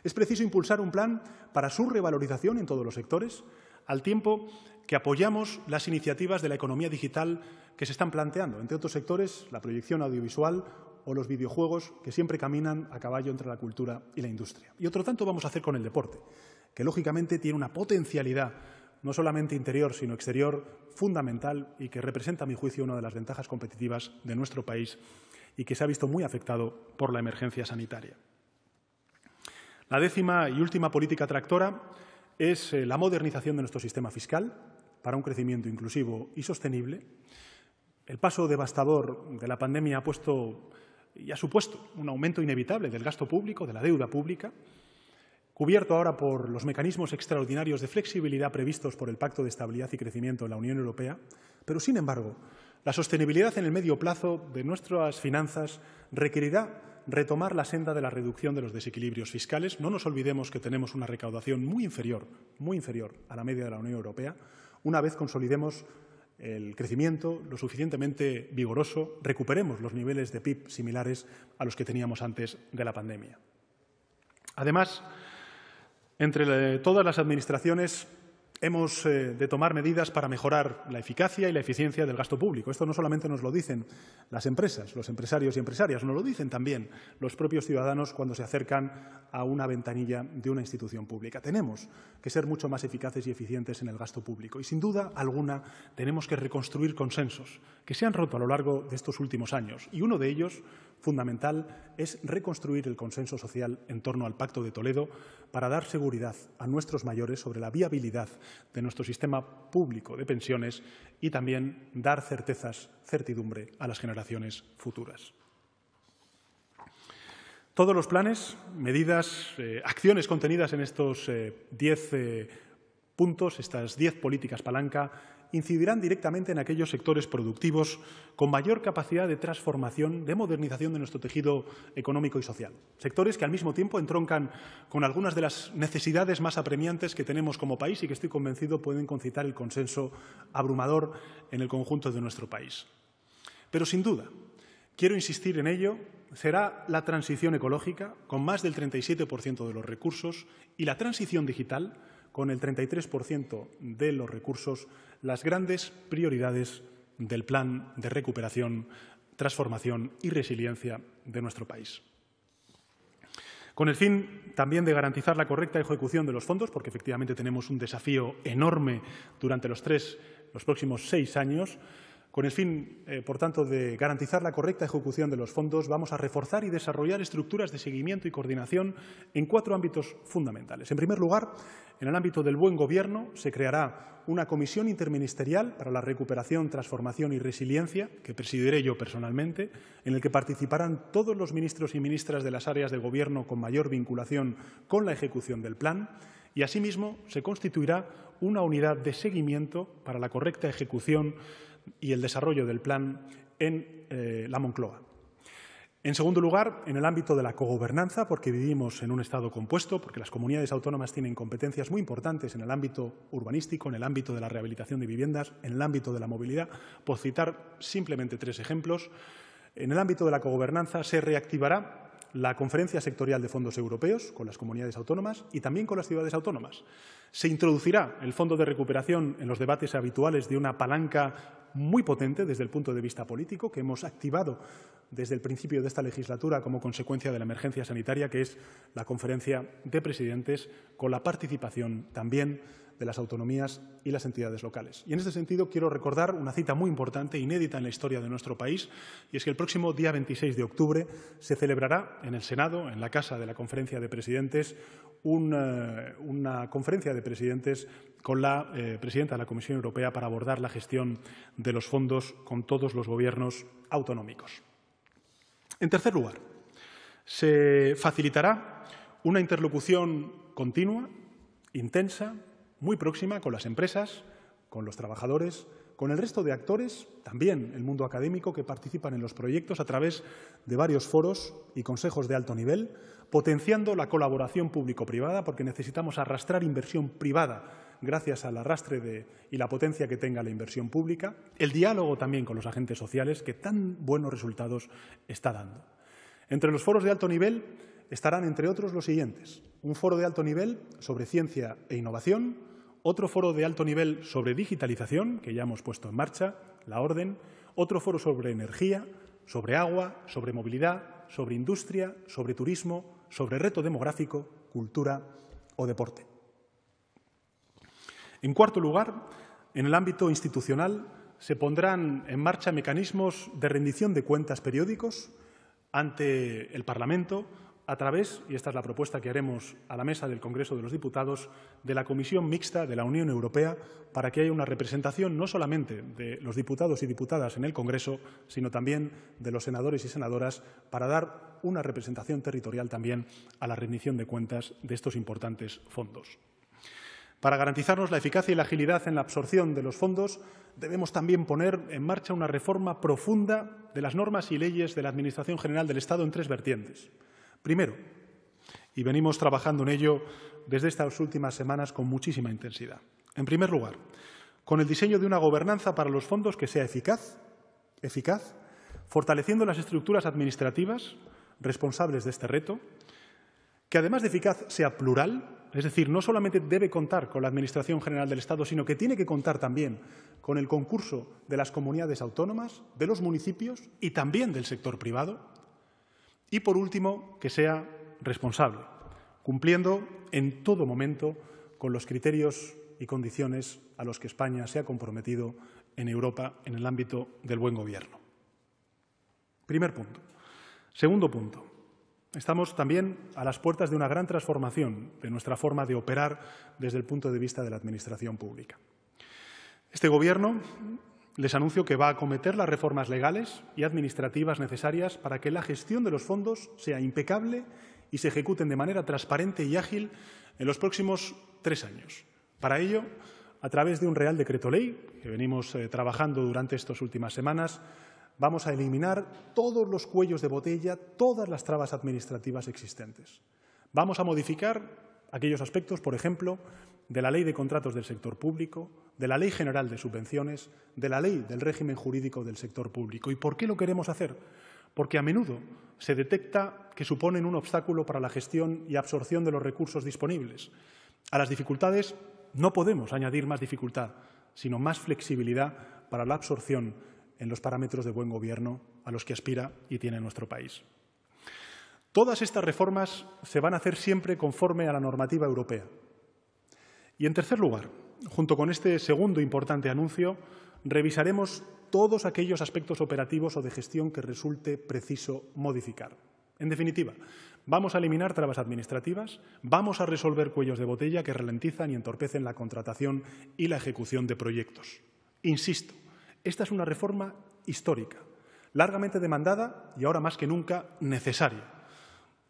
Es preciso impulsar un plan para su revalorización en todos los sectores, al tiempo que apoyamos las iniciativas de la economía digital que se están planteando, entre otros sectores, la proyección audiovisual o los videojuegos que siempre caminan a caballo entre la cultura y la industria. Y otro tanto vamos a hacer con el deporte, que lógicamente tiene una potencialidad no solamente interior, sino exterior, fundamental y que representa, a mi juicio, una de las ventajas competitivas de nuestro país y que se ha visto muy afectado por la emergencia sanitaria. La décima y última política tractora es eh, la modernización de nuestro sistema fiscal para un crecimiento inclusivo y sostenible. El paso devastador de la pandemia ha puesto y ha supuesto un aumento inevitable del gasto público, de la deuda pública, cubierto ahora por los mecanismos extraordinarios de flexibilidad previstos por el Pacto de Estabilidad y Crecimiento en la Unión Europea, pero, sin embargo, la sostenibilidad en el medio plazo de nuestras finanzas requerirá retomar la senda de la reducción de los desequilibrios fiscales. No nos olvidemos que tenemos una recaudación muy inferior, muy inferior a la media de la Unión Europea, una vez consolidemos el crecimiento lo suficientemente vigoroso, recuperemos los niveles de PIB similares a los que teníamos antes de la pandemia. Además, entre todas las administraciones hemos eh, de tomar medidas para mejorar la eficacia y la eficiencia del gasto público. Esto no solamente nos lo dicen las empresas, los empresarios y empresarias, nos lo dicen también los propios ciudadanos cuando se acercan a una ventanilla de una institución pública. Tenemos que ser mucho más eficaces y eficientes en el gasto público y, sin duda alguna, tenemos que reconstruir consensos que se han roto a lo largo de estos últimos años. Y uno de ellos, fundamental, es reconstruir el consenso social en torno al Pacto de Toledo para dar seguridad a nuestros mayores sobre la viabilidad de nuestro sistema público de pensiones y también dar certezas, certidumbre a las generaciones futuras. Todos los planes, medidas, eh, acciones contenidas en estos eh, diez eh, puntos, estas diez políticas palanca, incidirán directamente en aquellos sectores productivos con mayor capacidad de transformación, de modernización de nuestro tejido económico y social. Sectores que al mismo tiempo entroncan con algunas de las necesidades más apremiantes que tenemos como país y que estoy convencido pueden concitar el consenso abrumador en el conjunto de nuestro país. Pero sin duda, quiero insistir en ello, será la transición ecológica con más del 37% de los recursos y la transición digital con el 33% de los recursos las grandes prioridades del plan de recuperación, transformación y resiliencia de nuestro país. Con el fin también de garantizar la correcta ejecución de los fondos, porque efectivamente tenemos un desafío enorme durante los, tres, los próximos seis años, con el fin, eh, por tanto, de garantizar la correcta ejecución de los fondos, vamos a reforzar y desarrollar estructuras de seguimiento y coordinación en cuatro ámbitos fundamentales. En primer lugar, en el ámbito del buen gobierno se creará una comisión interministerial para la recuperación, transformación y resiliencia, que presidiré yo personalmente, en el que participarán todos los ministros y ministras de las áreas de gobierno con mayor vinculación con la ejecución del plan y, asimismo, se constituirá una unidad de seguimiento para la correcta ejecución y el desarrollo del plan en eh, la Moncloa. En segundo lugar, en el ámbito de la cogobernanza, porque vivimos en un Estado compuesto, porque las comunidades autónomas tienen competencias muy importantes en el ámbito urbanístico, en el ámbito de la rehabilitación de viviendas, en el ámbito de la movilidad, por citar simplemente tres ejemplos. En el ámbito de la cogobernanza se reactivará la Conferencia Sectorial de Fondos Europeos con las comunidades autónomas y también con las ciudades autónomas. Se introducirá el Fondo de Recuperación en los debates habituales de una palanca muy potente desde el punto de vista político que hemos activado desde el principio de esta legislatura como consecuencia de la emergencia sanitaria, que es la Conferencia de Presidentes, con la participación también de las autonomías y las entidades locales. Y en este sentido quiero recordar una cita muy importante, inédita en la historia de nuestro país, y es que el próximo día 26 de octubre se celebrará en el Senado, en la Casa de la Conferencia de Presidentes, eh, una, conferencia de presidentes con la eh, presidenta de la Comisión Europea para abordar la gestión de los fondos con todos los gobiernos autonómicos. En tercer lugar, se facilitará una interlocución continua, intensa muy próxima con las empresas, con los trabajadores, con el resto de actores, también el mundo académico, que participan en los proyectos a través de varios foros y consejos de alto nivel, potenciando la colaboración público-privada, porque necesitamos arrastrar inversión privada gracias al arrastre y la potencia que tenga la inversión pública, el diálogo también con los agentes sociales, que tan buenos resultados está dando. Entre los foros de alto nivel estarán, entre otros, los siguientes. Un foro de alto nivel sobre ciencia e innovación, otro foro de alto nivel sobre digitalización, que ya hemos puesto en marcha, la orden, otro foro sobre energía, sobre agua, sobre movilidad, sobre industria, sobre turismo, sobre reto demográfico, cultura o deporte. En cuarto lugar, en el ámbito institucional se pondrán en marcha mecanismos de rendición de cuentas periódicos ante el Parlamento, a través, y esta es la propuesta que haremos a la mesa del Congreso de los Diputados, de la Comisión Mixta de la Unión Europea para que haya una representación no solamente de los diputados y diputadas en el Congreso, sino también de los senadores y senadoras para dar una representación territorial también a la rendición de cuentas de estos importantes fondos. Para garantizarnos la eficacia y la agilidad en la absorción de los fondos, debemos también poner en marcha una reforma profunda de las normas y leyes de la Administración General del Estado en tres vertientes. Primero, y venimos trabajando en ello desde estas últimas semanas con muchísima intensidad. En primer lugar, con el diseño de una gobernanza para los fondos que sea eficaz, eficaz, fortaleciendo las estructuras administrativas responsables de este reto, que además de eficaz sea plural, es decir, no solamente debe contar con la Administración General del Estado, sino que tiene que contar también con el concurso de las comunidades autónomas, de los municipios y también del sector privado, y, por último, que sea responsable, cumpliendo en todo momento con los criterios y condiciones a los que España se ha comprometido en Europa en el ámbito del buen gobierno. Primer punto. Segundo punto. Estamos también a las puertas de una gran transformación de nuestra forma de operar desde el punto de vista de la Administración pública. Este Gobierno les anuncio que va a acometer las reformas legales y administrativas necesarias para que la gestión de los fondos sea impecable y se ejecuten de manera transparente y ágil en los próximos tres años. Para ello, a través de un Real Decreto Ley, que venimos eh, trabajando durante estas últimas semanas, vamos a eliminar todos los cuellos de botella, todas las trabas administrativas existentes. Vamos a modificar aquellos aspectos, por ejemplo, de la Ley de Contratos del Sector Público, de la Ley General de Subvenciones, de la Ley del Régimen Jurídico del Sector Público. ¿Y por qué lo queremos hacer? Porque a menudo se detecta que suponen un obstáculo para la gestión y absorción de los recursos disponibles. A las dificultades no podemos añadir más dificultad, sino más flexibilidad para la absorción en los parámetros de buen gobierno a los que aspira y tiene nuestro país. Todas estas reformas se van a hacer siempre conforme a la normativa europea, y en tercer lugar, junto con este segundo importante anuncio, revisaremos todos aquellos aspectos operativos o de gestión que resulte preciso modificar. En definitiva, vamos a eliminar trabas administrativas, vamos a resolver cuellos de botella que ralentizan y entorpecen la contratación y la ejecución de proyectos. Insisto, esta es una reforma histórica, largamente demandada y ahora más que nunca necesaria.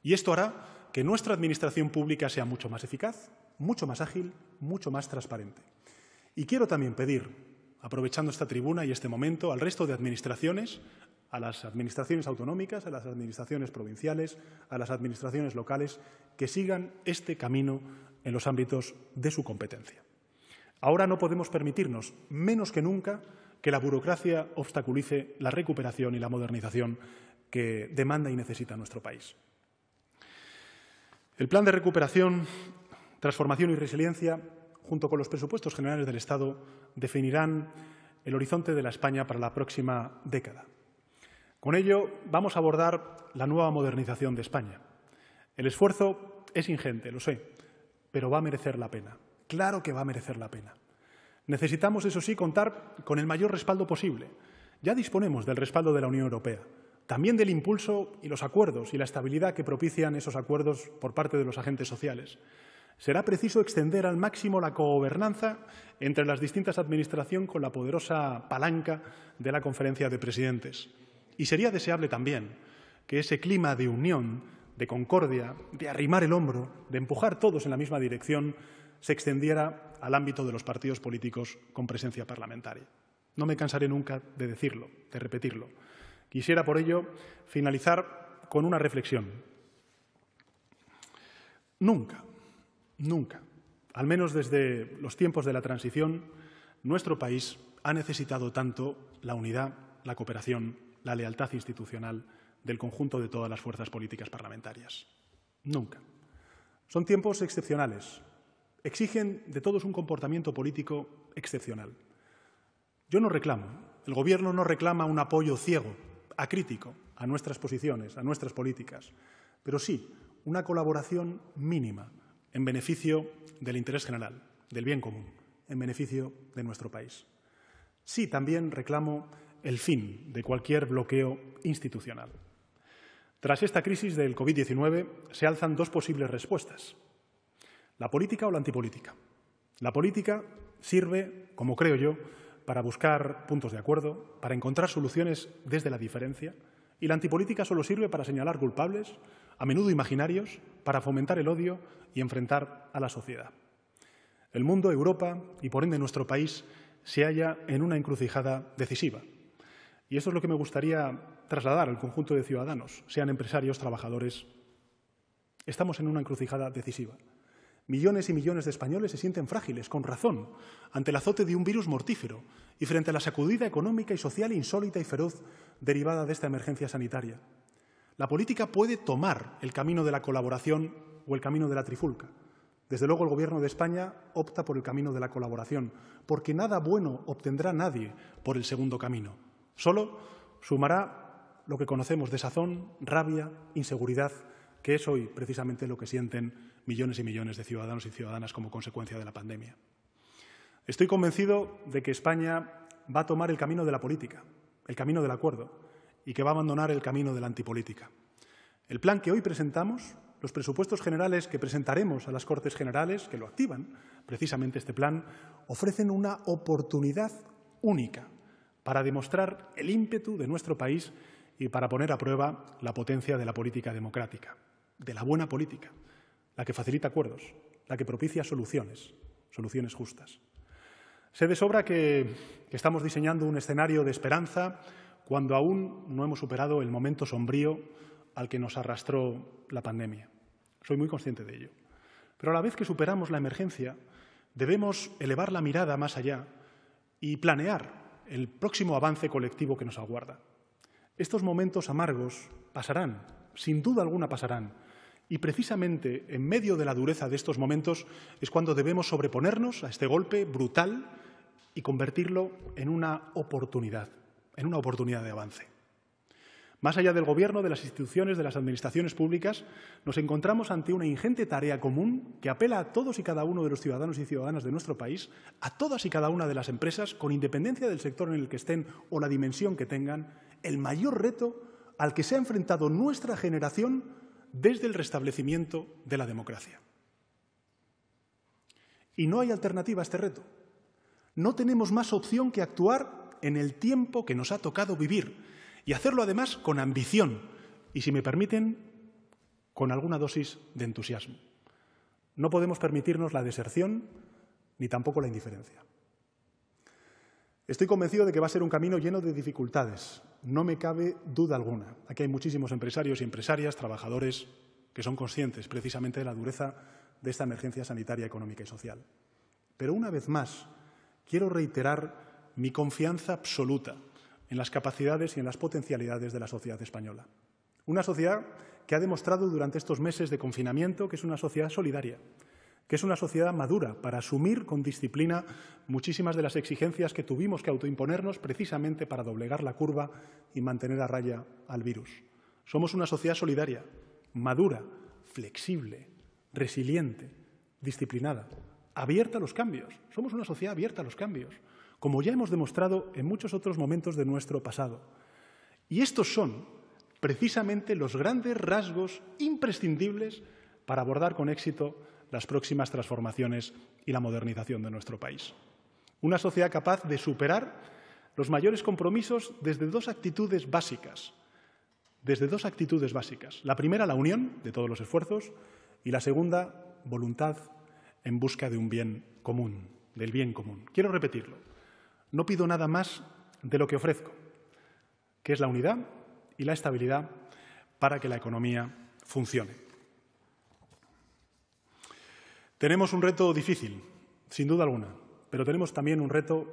Y esto hará que nuestra Administración pública sea mucho más eficaz, mucho más ágil, mucho más transparente. Y quiero también pedir, aprovechando esta tribuna y este momento, al resto de administraciones, a las administraciones autonómicas, a las administraciones provinciales, a las administraciones locales, que sigan este camino en los ámbitos de su competencia. Ahora no podemos permitirnos, menos que nunca, que la burocracia obstaculice la recuperación y la modernización que demanda y necesita nuestro país. El plan de recuperación Transformación y resiliencia, junto con los presupuestos generales del Estado, definirán el horizonte de la España para la próxima década. Con ello, vamos a abordar la nueva modernización de España. El esfuerzo es ingente, lo sé, pero va a merecer la pena. Claro que va a merecer la pena. Necesitamos, eso sí, contar con el mayor respaldo posible. Ya disponemos del respaldo de la Unión Europea, también del impulso y los acuerdos y la estabilidad que propician esos acuerdos por parte de los agentes sociales. Será preciso extender al máximo la co-gobernanza entre las distintas administraciones con la poderosa palanca de la Conferencia de Presidentes. Y sería deseable también que ese clima de unión, de concordia, de arrimar el hombro, de empujar todos en la misma dirección, se extendiera al ámbito de los partidos políticos con presencia parlamentaria. No me cansaré nunca de decirlo, de repetirlo. Quisiera, por ello, finalizar con una reflexión. Nunca, Nunca, al menos desde los tiempos de la transición, nuestro país ha necesitado tanto la unidad, la cooperación, la lealtad institucional del conjunto de todas las fuerzas políticas parlamentarias. Nunca. Son tiempos excepcionales. Exigen de todos un comportamiento político excepcional. Yo no reclamo, el Gobierno no reclama un apoyo ciego, acrítico, a nuestras posiciones, a nuestras políticas, pero sí una colaboración mínima, en beneficio del interés general, del bien común, en beneficio de nuestro país. Sí, también reclamo el fin de cualquier bloqueo institucional. Tras esta crisis del COVID-19 se alzan dos posibles respuestas, la política o la antipolítica. La política sirve, como creo yo, para buscar puntos de acuerdo, para encontrar soluciones desde la diferencia, y la antipolítica solo sirve para señalar culpables, a menudo imaginarios, para fomentar el odio y enfrentar a la sociedad. El mundo, Europa y por ende nuestro país se halla en una encrucijada decisiva. Y eso es lo que me gustaría trasladar al conjunto de ciudadanos, sean empresarios, trabajadores. Estamos en una encrucijada decisiva. Millones y millones de españoles se sienten frágiles, con razón, ante el azote de un virus mortífero y frente a la sacudida económica y social insólita y feroz derivada de esta emergencia sanitaria. La política puede tomar el camino de la colaboración o el camino de la trifulca. Desde luego el Gobierno de España opta por el camino de la colaboración, porque nada bueno obtendrá nadie por el segundo camino. Solo sumará lo que conocemos de sazón, rabia, inseguridad, que es hoy precisamente lo que sienten millones y millones de ciudadanos y ciudadanas como consecuencia de la pandemia. Estoy convencido de que España va a tomar el camino de la política, el camino del acuerdo, y que va a abandonar el camino de la antipolítica. El plan que hoy presentamos, los presupuestos generales que presentaremos a las Cortes Generales, que lo activan, precisamente este plan, ofrecen una oportunidad única para demostrar el ímpetu de nuestro país y para poner a prueba la potencia de la política democrática, de la buena política, la que facilita acuerdos, la que propicia soluciones, soluciones justas. Se de sobra que, que estamos diseñando un escenario de esperanza cuando aún no hemos superado el momento sombrío al que nos arrastró la pandemia. Soy muy consciente de ello. Pero a la vez que superamos la emergencia, debemos elevar la mirada más allá y planear el próximo avance colectivo que nos aguarda. Estos momentos amargos pasarán, sin duda alguna pasarán, y precisamente en medio de la dureza de estos momentos es cuando debemos sobreponernos a este golpe brutal y convertirlo en una oportunidad en una oportunidad de avance. Más allá del Gobierno, de las instituciones, de las administraciones públicas, nos encontramos ante una ingente tarea común que apela a todos y cada uno de los ciudadanos y ciudadanas de nuestro país, a todas y cada una de las empresas, con independencia del sector en el que estén o la dimensión que tengan, el mayor reto al que se ha enfrentado nuestra generación desde el restablecimiento de la democracia. Y no hay alternativa a este reto. No tenemos más opción que actuar en el tiempo que nos ha tocado vivir y hacerlo además con ambición y, si me permiten, con alguna dosis de entusiasmo. No podemos permitirnos la deserción ni tampoco la indiferencia. Estoy convencido de que va a ser un camino lleno de dificultades. No me cabe duda alguna. Aquí hay muchísimos empresarios y empresarias, trabajadores, que son conscientes precisamente de la dureza de esta emergencia sanitaria, económica y social. Pero una vez más, quiero reiterar mi confianza absoluta en las capacidades y en las potencialidades de la sociedad española. Una sociedad que ha demostrado durante estos meses de confinamiento que es una sociedad solidaria, que es una sociedad madura para asumir con disciplina muchísimas de las exigencias que tuvimos que autoimponernos precisamente para doblegar la curva y mantener a raya al virus. Somos una sociedad solidaria, madura, flexible, resiliente, disciplinada, abierta a los cambios. Somos una sociedad abierta a los cambios como ya hemos demostrado en muchos otros momentos de nuestro pasado. Y estos son precisamente los grandes rasgos imprescindibles para abordar con éxito las próximas transformaciones y la modernización de nuestro país. Una sociedad capaz de superar los mayores compromisos desde dos actitudes básicas. Desde dos actitudes básicas. La primera, la unión de todos los esfuerzos y la segunda, voluntad en busca de un bien común, del bien común. Quiero repetirlo. No pido nada más de lo que ofrezco, que es la unidad y la estabilidad para que la economía funcione. Tenemos un reto difícil, sin duda alguna, pero tenemos también un reto,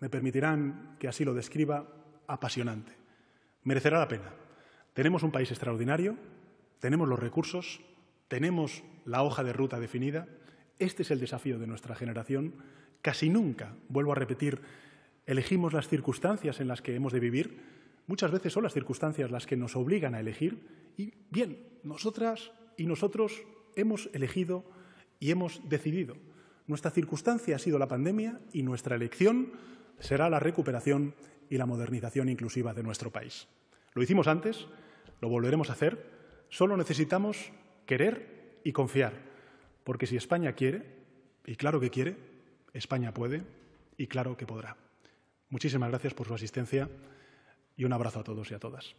me permitirán que así lo describa, apasionante. Merecerá la pena. Tenemos un país extraordinario, tenemos los recursos, tenemos la hoja de ruta definida. Este es el desafío de nuestra generación Casi nunca, vuelvo a repetir, elegimos las circunstancias en las que hemos de vivir. Muchas veces son las circunstancias las que nos obligan a elegir. Y bien, nosotras y nosotros hemos elegido y hemos decidido. Nuestra circunstancia ha sido la pandemia y nuestra elección será la recuperación y la modernización inclusiva de nuestro país. Lo hicimos antes, lo volveremos a hacer. Solo necesitamos querer y confiar. Porque si España quiere, y claro que quiere, España puede y claro que podrá. Muchísimas gracias por su asistencia y un abrazo a todos y a todas.